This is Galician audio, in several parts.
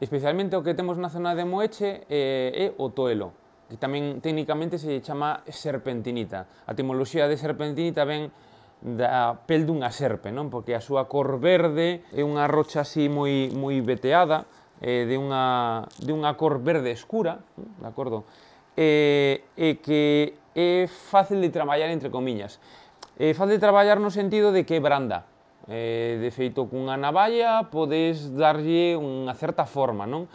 Especialmente o que temos na zona de Moeche eh, é o toelo, que tamén técnicamente se chama serpentinita. A etimoloxía de serpentinita ven da pel dunha serpe, non? Porque a súa cor verde é unha rocha así moi moi veteada, eh, de, unha, de unha cor verde escura, de acordo? Eh, e, eh, eh, que é fácil de traballar entre comiñas. É eh, fácil de traballar no sentido de que é branda, Eh, de feito, cunha navalla podes darlle unha certa forma, non?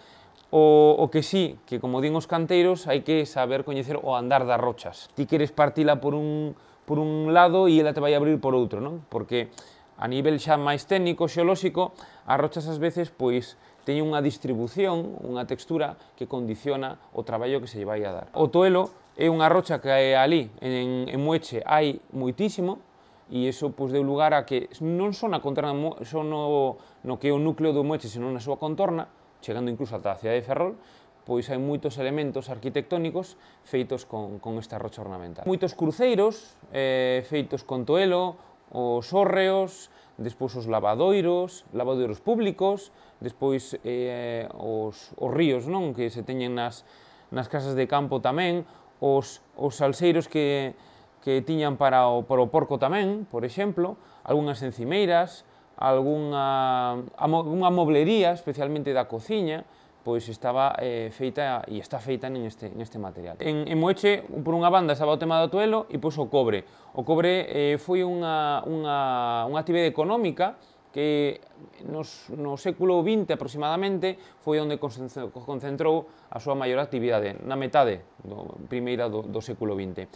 O, o que sí, que como din os canteiros, hai que saber coñecer o andar das rochas. Ti queres partila por un, por un lado e ela te vai abrir por outro, non? Porque a nivel xa máis técnico, xeolóxico, as rochas ás veces, pois, teñen unha distribución, unha textura que condiciona o traballo que se lle vai a dar. O toelo é unha rocha que é ali, en, en Mueche, hai moitísimo, e iso pois, deu lugar a que non só na contorna só no, no que é o núcleo do Moeche, senón na súa contorna, chegando incluso ata a cidade de Ferrol, pois hai moitos elementos arquitectónicos feitos con, con esta rocha ornamental. Moitos cruceiros eh, feitos con toelo, os órreos, despois os lavadoiros, lavadoiros públicos, despois eh, os, os ríos non que se teñen nas, nas casas de campo tamén, os, os salseiros que, que tiñan para o, para o porco tamén, por exemplo, algunhas encimeiras, algunha, unha moblería, especialmente da cociña, pois estaba eh, feita e está feita neste, este, este material. En, en Moeche, por unha banda, estaba o tema do tuelo e pois o cobre. O cobre eh, foi unha, unha, unha actividade económica que nos, no século XX aproximadamente foi onde concentrou a súa maior actividade, na metade do, primeira do, do século XX.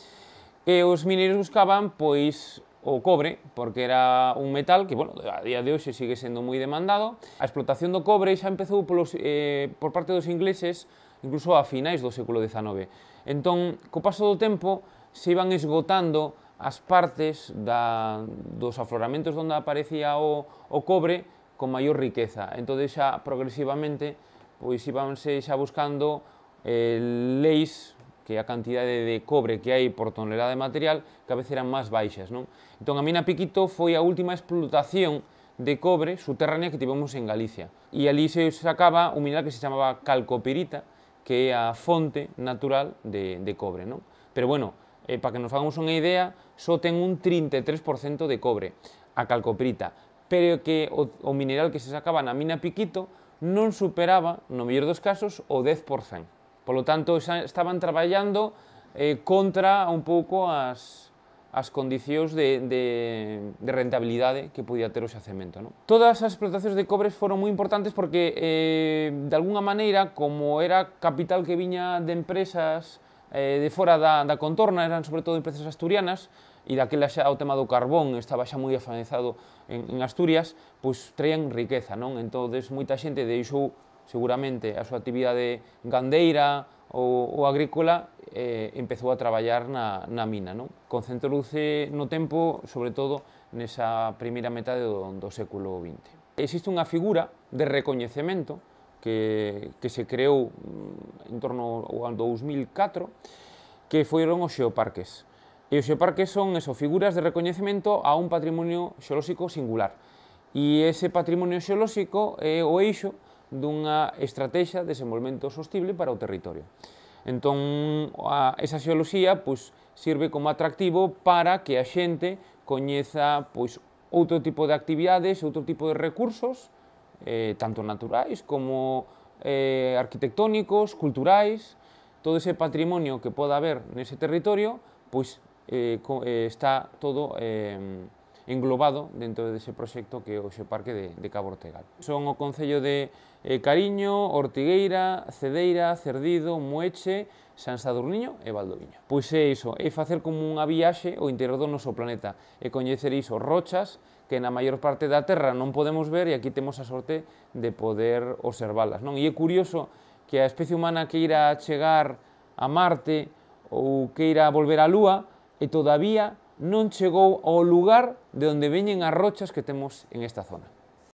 E os mineiros buscaban, pois, o cobre, porque era un metal que, bueno, a día de hoxe sigue sendo moi demandado. A explotación do cobre xa empezou polos, eh, por parte dos ingleses incluso a finais do século XIX. Entón, co paso do tempo, se iban esgotando as partes da, dos afloramentos onde aparecía o, o cobre con maior riqueza. Entón, xa progresivamente, pois íbanse xa buscando eh, leis que a cantidade de cobre que hai por tonelada de material cada vez eran máis baixas. Non? Entón, a mina Piquito foi a última explotación de cobre subterránea que tivemos en Galicia. E ali se sacaba un mineral que se chamaba calcopirita, que é a fonte natural de, de cobre. Non? Pero bueno, eh, para que nos fagamos unha idea, só ten un 33% de cobre, a calcopirita, pero que o, o mineral que se sacaba na mina Piquito non superaba, no mellor dos casos, o 10%. Polo tanto, xa estaban traballando eh, contra un pouco as, as condicións de, de, de rentabilidade que podía ter o xacemento. Non? Todas as explotacións de cobres foron moi importantes porque, eh, de alguna maneira, como era capital que viña de empresas eh, de fora da, da contorna eran sobre todo empresas asturianas e daquela xa o tema do carbón estaba xa moi afanezado en, en Asturias, pois traían riqueza, non? Entón, moita xente deixou seguramente a súa actividade gandeira ou, ou agrícola eh, empezou a traballar na, na mina. Non? Concentrouse no tempo, sobre todo, nesa primeira metade do, do século XX. Existe unha figura de recoñecemento que, que se creou mm, en torno ao ano 2004, que foron os xeoparques. E os xeoparques son eso, figuras de recoñecemento a un patrimonio xeolóxico singular. E ese patrimonio xeolóxico é o eixo dunha estrategia de desenvolvemento sostible para o territorio. Entón, a, esa xeoloxía pois, sirve como atractivo para que a xente coñeza pois, outro tipo de actividades, outro tipo de recursos eh, tanto naturais como eh, arquitectónicos, culturais, todo ese patrimonio que poda haber nese territorio, pois eh, eh, está todo eh, englobado dentro dese proxecto que é o Xeoparque de, de Cabo Ortegal. Son o Concello de eh, Cariño, Ortigueira, Cedeira, Cerdido, Moeche, San Sadurniño e Valdoviño. Pois é iso, é facer como unha viaxe ao interior do noso planeta e coñecer iso rochas, que na maior parte da Terra non podemos ver e aquí temos a sorte de poder observalas. Non? E é curioso que a especie humana queira chegar a Marte ou queira volver á Lúa e todavía non chegou ao lugar de onde veñen as rochas que temos en esta zona.